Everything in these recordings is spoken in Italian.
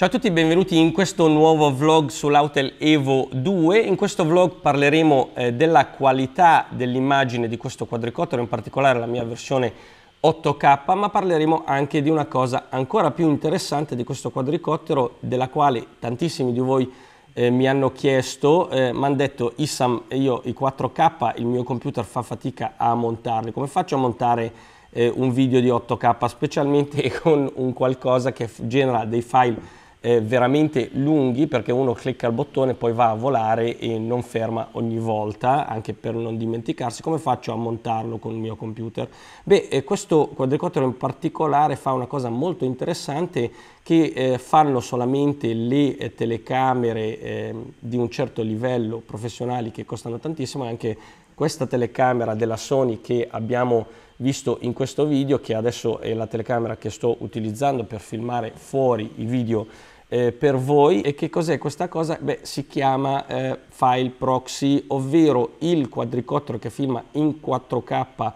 Ciao a tutti e benvenuti in questo nuovo vlog sull'Autel Evo 2. In questo vlog parleremo eh, della qualità dell'immagine di questo quadricottero, in particolare la mia versione 8K, ma parleremo anche di una cosa ancora più interessante di questo quadricottero, della quale tantissimi di voi eh, mi hanno chiesto, eh, mi hanno detto Issam, io i 4K, il mio computer fa fatica a montarli, come faccio a montare eh, un video di 8K, specialmente con un qualcosa che genera dei file eh, veramente lunghi perché uno clicca il bottone poi va a volare e non ferma ogni volta anche per non dimenticarsi come faccio a montarlo con il mio computer beh eh, questo quadricottero in particolare fa una cosa molto interessante che eh, fanno solamente le eh, telecamere ehm, di un certo livello professionali che costano tantissimo e anche questa telecamera della Sony che abbiamo visto in questo video che adesso è la telecamera che sto utilizzando per filmare fuori i video eh, per voi e che cos'è questa cosa? Beh, si chiama eh, file proxy, ovvero il quadricottero che filma in 4K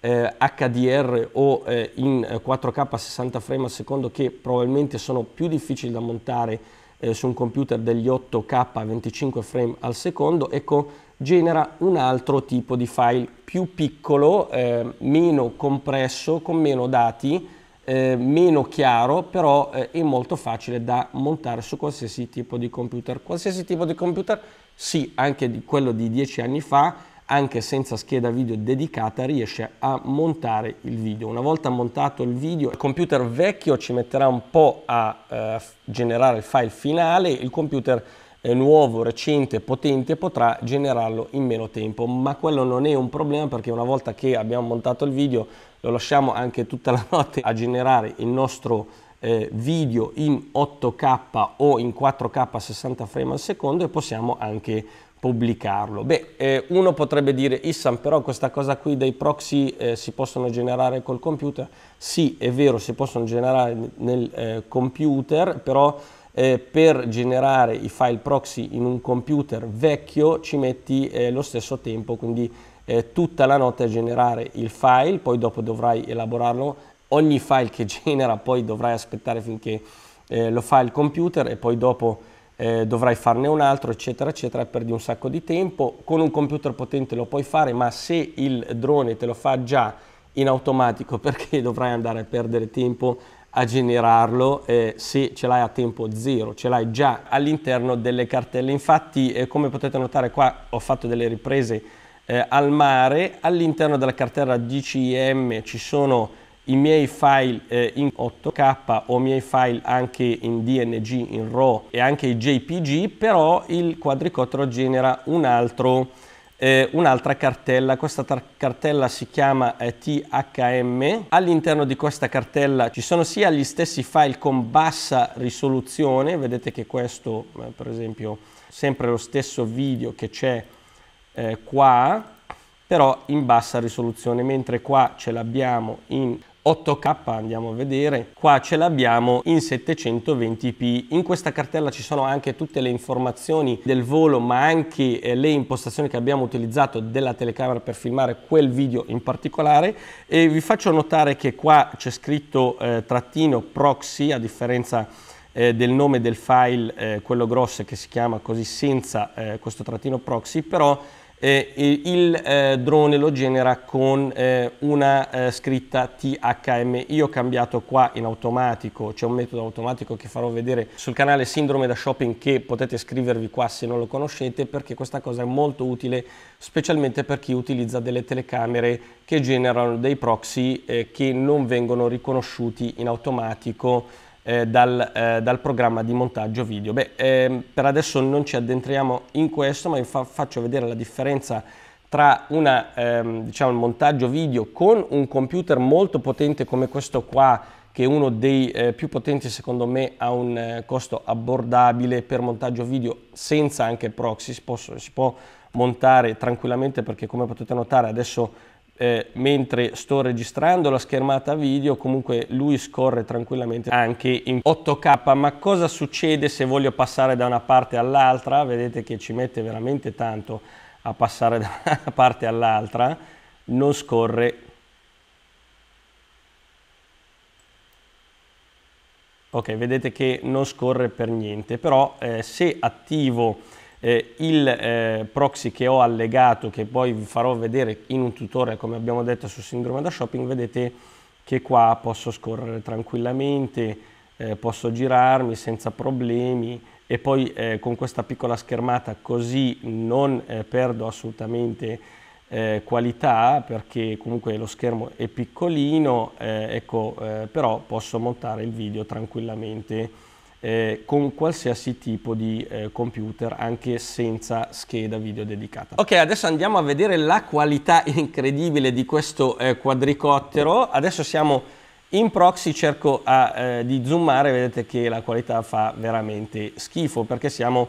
eh, HDR o eh, in 4K eh, 60 frame al secondo che probabilmente sono più difficili da montare eh, su un computer degli 8K 25 frame al secondo, ecco, genera un altro tipo di file più piccolo, meno compresso, con meno dati, eh, meno chiaro, però eh, è molto facile da montare su qualsiasi tipo di computer. Qualsiasi tipo di computer, sì, anche di quello di dieci anni fa, anche senza scheda video dedicata, riesce a montare il video. Una volta montato il video, il computer vecchio ci metterà un po' a eh, generare il file finale, il computer eh, nuovo, recente, potente potrà generarlo in meno tempo, ma quello non è un problema perché una volta che abbiamo montato il video lo lasciamo anche tutta la notte a generare il nostro eh, video in 8K o in 4K 60 frame al secondo e possiamo anche pubblicarlo. Beh, eh, uno potrebbe dire, Issam, però questa cosa qui dei proxy eh, si possono generare col computer? Sì, è vero, si possono generare nel eh, computer, però eh, per generare i file proxy in un computer vecchio ci metti eh, lo stesso tempo, quindi eh, tutta la notte a generare il file, poi dopo dovrai elaborarlo, ogni file che genera poi dovrai aspettare finché eh, lo fa il computer e poi dopo eh, dovrai farne un altro, eccetera, eccetera, perdi un sacco di tempo. Con un computer potente lo puoi fare, ma se il drone te lo fa già in automatico, perché dovrai andare a perdere tempo a generarlo eh, se ce l'hai a tempo zero, ce l'hai già all'interno delle cartelle. Infatti, eh, come potete notare qua, ho fatto delle riprese eh, al mare, all'interno della cartella DCIM ci sono i miei file eh, in 8K o i miei file anche in DNG, in RAW e anche i JPG, però il quadricottero genera un altro eh, un'altra cartella, questa cartella si chiama eh, THM, all'interno di questa cartella ci sono sia gli stessi file con bassa risoluzione, vedete che questo eh, per esempio sempre lo stesso video che c'è eh, qua, però in bassa risoluzione, mentre qua ce l'abbiamo in 8K andiamo a vedere qua ce l'abbiamo in 720p in questa cartella ci sono anche tutte le informazioni del volo ma anche eh, le impostazioni che abbiamo utilizzato della telecamera per filmare quel video in particolare e vi faccio notare che qua c'è scritto eh, trattino proxy a differenza eh, del nome del file eh, quello grosso che si chiama così senza eh, questo trattino proxy però eh, il eh, drone lo genera con eh, una eh, scritta THM. Io ho cambiato qua in automatico, c'è un metodo automatico che farò vedere sul canale Sindrome da Shopping che potete scrivervi qua se non lo conoscete perché questa cosa è molto utile specialmente per chi utilizza delle telecamere che generano dei proxy eh, che non vengono riconosciuti in automatico eh, dal, eh, dal, programma di montaggio video. Beh, ehm, per adesso non ci addentriamo in questo, ma vi fa faccio vedere la differenza tra una, ehm, diciamo, montaggio video con un computer molto potente come questo qua, che è uno dei eh, più potenti secondo me a un eh, costo abbordabile per montaggio video senza anche proxy, si, posso, si può montare tranquillamente perché come potete notare adesso eh, mentre sto registrando la schermata video comunque lui scorre tranquillamente anche in 8k ma cosa succede se voglio passare da una parte all'altra vedete che ci mette veramente tanto a passare da una parte all'altra non scorre ok vedete che non scorre per niente però eh, se attivo eh, il eh, proxy che ho allegato, che poi vi farò vedere in un tutorial, come abbiamo detto, su sindrome da shopping, vedete che qua posso scorrere tranquillamente, eh, posso girarmi senza problemi e poi eh, con questa piccola schermata così non eh, perdo assolutamente eh, qualità perché comunque lo schermo è piccolino, ecco, però posso montare il video tranquillamente eh, con qualsiasi tipo di eh, computer anche senza scheda video dedicata. Ok adesso andiamo a vedere la qualità incredibile di questo eh, quadricottero, adesso siamo in proxy, cerco a, eh, di zoomare, vedete che la qualità fa veramente schifo perché siamo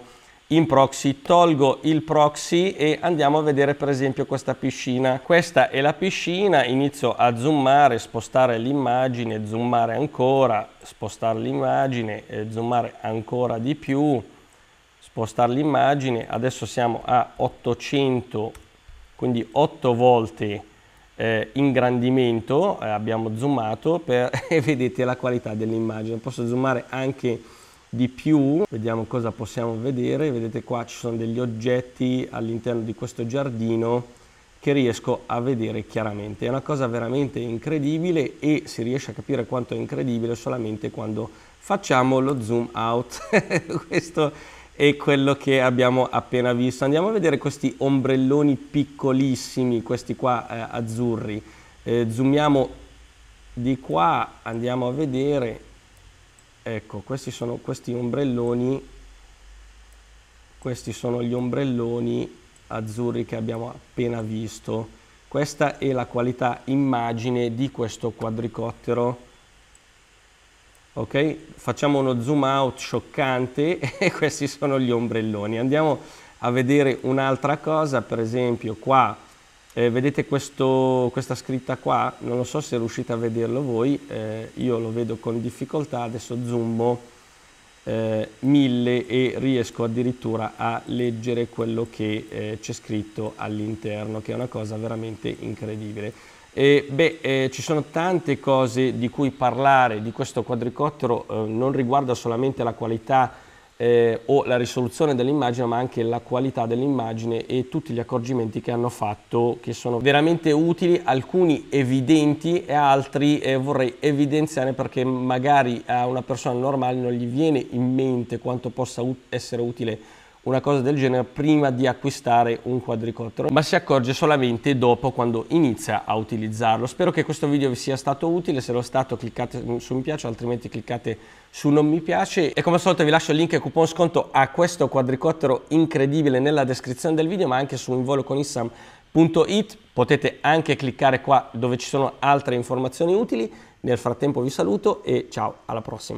in proxy, tolgo il proxy e andiamo a vedere per esempio questa piscina. Questa è la piscina, inizio a zoomare, spostare l'immagine, zoomare ancora, spostare l'immagine, zoomare ancora di più, spostare l'immagine, adesso siamo a 800, quindi 8 volte eh, ingrandimento, eh, abbiamo zoomato per, e vedete la qualità dell'immagine, posso zoomare anche di più vediamo cosa possiamo vedere vedete qua ci sono degli oggetti all'interno di questo giardino che riesco a vedere chiaramente è una cosa veramente incredibile e si riesce a capire quanto è incredibile solamente quando facciamo lo zoom out questo è quello che abbiamo appena visto andiamo a vedere questi ombrelloni piccolissimi questi qua eh, azzurri eh, zoomiamo di qua andiamo a vedere ecco questi sono questi ombrelloni questi sono gli ombrelloni azzurri che abbiamo appena visto questa è la qualità immagine di questo quadricottero ok facciamo uno zoom out scioccante e questi sono gli ombrelloni andiamo a vedere un'altra cosa per esempio qua eh, vedete questo, questa scritta qua, non lo so se riuscite a vederlo voi, eh, io lo vedo con difficoltà, adesso zoomo eh, 1000 e riesco addirittura a leggere quello che eh, c'è scritto all'interno, che è una cosa veramente incredibile. E, beh, eh, ci sono tante cose di cui parlare di questo quadricottero, eh, non riguarda solamente la qualità eh, o la risoluzione dell'immagine ma anche la qualità dell'immagine e tutti gli accorgimenti che hanno fatto che sono veramente utili alcuni evidenti e altri eh, vorrei evidenziare perché magari a una persona normale non gli viene in mente quanto possa essere utile una cosa del genere prima di acquistare un quadricottero ma si accorge solamente dopo quando inizia a utilizzarlo spero che questo video vi sia stato utile se lo è stato cliccate su mi piace altrimenti cliccate su non mi piace e come al solito vi lascio il link e coupon sconto a questo quadricottero incredibile nella descrizione del video ma anche su involoconissam.it potete anche cliccare qua dove ci sono altre informazioni utili nel frattempo vi saluto e ciao alla prossima